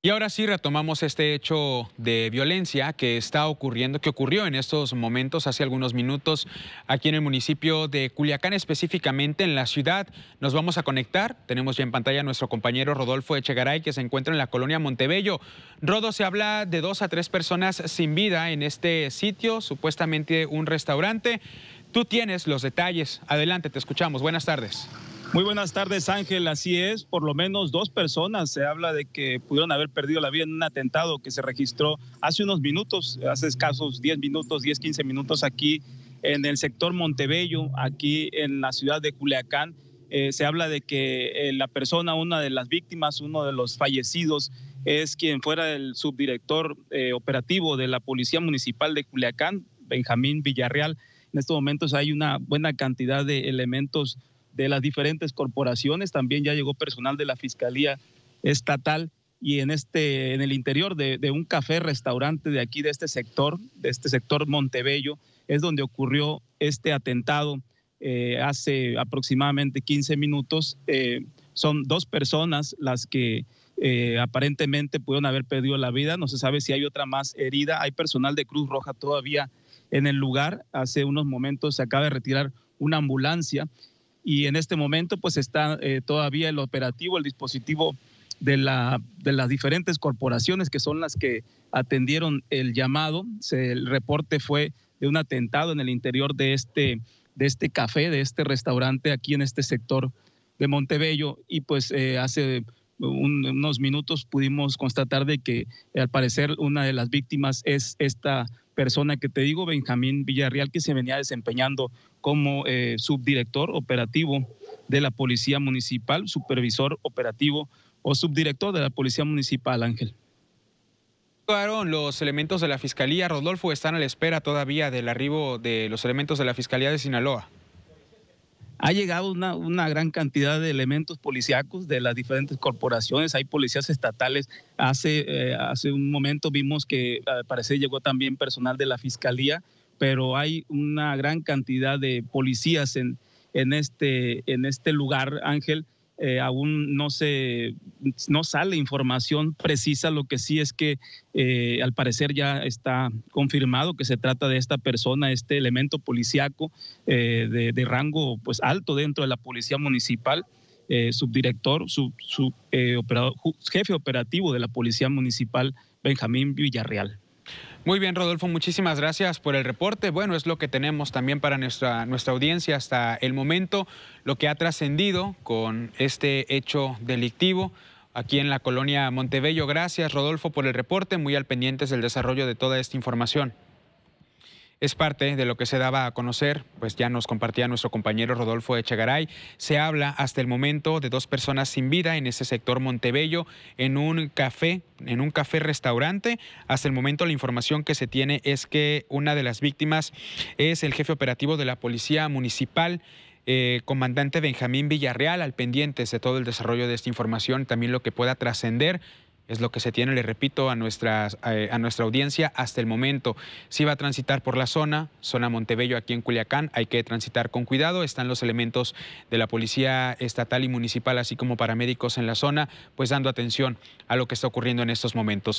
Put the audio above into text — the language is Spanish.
Y ahora sí retomamos este hecho de violencia que está ocurriendo, que ocurrió en estos momentos, hace algunos minutos, aquí en el municipio de Culiacán, específicamente en la ciudad. Nos vamos a conectar. Tenemos ya en pantalla a nuestro compañero Rodolfo Echegaray, que se encuentra en la colonia Montebello. Rodo, se habla de dos a tres personas sin vida en este sitio, supuestamente un restaurante. Tú tienes los detalles. Adelante, te escuchamos. Buenas tardes. Muy buenas tardes, Ángel. Así es, por lo menos dos personas se habla de que pudieron haber perdido la vida en un atentado que se registró hace unos minutos, hace escasos 10 minutos, 10, 15 minutos aquí en el sector Montebello, aquí en la ciudad de Culiacán. Eh, se habla de que eh, la persona, una de las víctimas, uno de los fallecidos, es quien fuera el subdirector eh, operativo de la Policía Municipal de Culiacán, Benjamín Villarreal. En estos momentos hay una buena cantidad de elementos de las diferentes corporaciones, también ya llegó personal de la Fiscalía Estatal y en, este, en el interior de, un café restaurante de aquí, de este sector, de este sector Montebello, es donde ocurrió este atentado eh, hace aproximadamente 15 minutos. Eh, son dos personas las que eh, aparentemente pudieron haber perdido la vida. No se sabe si hay otra más herida. Hay personal de Cruz Roja todavía en el lugar. Hace unos momentos se acaba de retirar una ambulancia y en este momento pues está eh, todavía el operativo, el dispositivo de, la, de las diferentes corporaciones que son las que atendieron el llamado. el reporte fue de un atentado en el interior de este, de este café, de este restaurante aquí en este sector de Montebello y pues eh, hace unos minutos pudimos constatar de que eh, al parecer una de las víctimas es esta persona que te digo, Benjamín Villarreal, que se venía desempeñando como eh, subdirector operativo de la Policía Municipal, supervisor operativo o subdirector de la Policía Municipal, Ángel. Los elementos de la Fiscalía, Rodolfo, están a la espera todavía del arribo de los elementos de la Fiscalía de Sinaloa ha llegado una, gran cantidad de elementos policíacos de las diferentes corporaciones, hay policías estatales, hace, eh, hace un momento vimos que al parecer llegó también personal de la Fiscalía, pero hay una gran cantidad de policías en, en, este, en este lugar, Ángel, eh, aún no se no sale información precisa. Lo que sí es que eh, al parecer ya está confirmado que se trata de esta persona, este elemento policiaco eh, de, rango pues alto dentro de la policía municipal. subdirector, jefe operativo de la Policía Municipal, Benjamín Villarreal. Muy bien, Rodolfo, muchísimas gracias por el reporte. Bueno, es lo que tenemos también para nuestra, nuestra audiencia hasta el momento, lo que ha trascendido con este hecho delictivo aquí en la colonia Montebello. Gracias, Rodolfo, por el reporte, muy al pendiente del el desarrollo de toda esta información. Es parte de lo que se daba a conocer, pues ya nos compartía nuestro compañero Rodolfo Echegaray. Se habla hasta el momento de dos personas sin vida en ese sector Montebello, en un café, en un café restaurante. Hasta el momento la información que se tiene es que una de las víctimas es el jefe operativo de la Policía Municipal. Eh, comandante Benjamín Villarreal, al pendiente de todo el desarrollo de esta información, también lo que pueda trascender es lo que se tiene, le repito, a, eh, a nuestra audiencia hasta el momento. Si va a transitar por la zona, zona Montebello aquí en Culiacán, hay que transitar con cuidado. Están los elementos de la Policía Estatal y Municipal, así como paramédicos en la zona, pues dando atención a lo que está ocurriendo en estos momentos.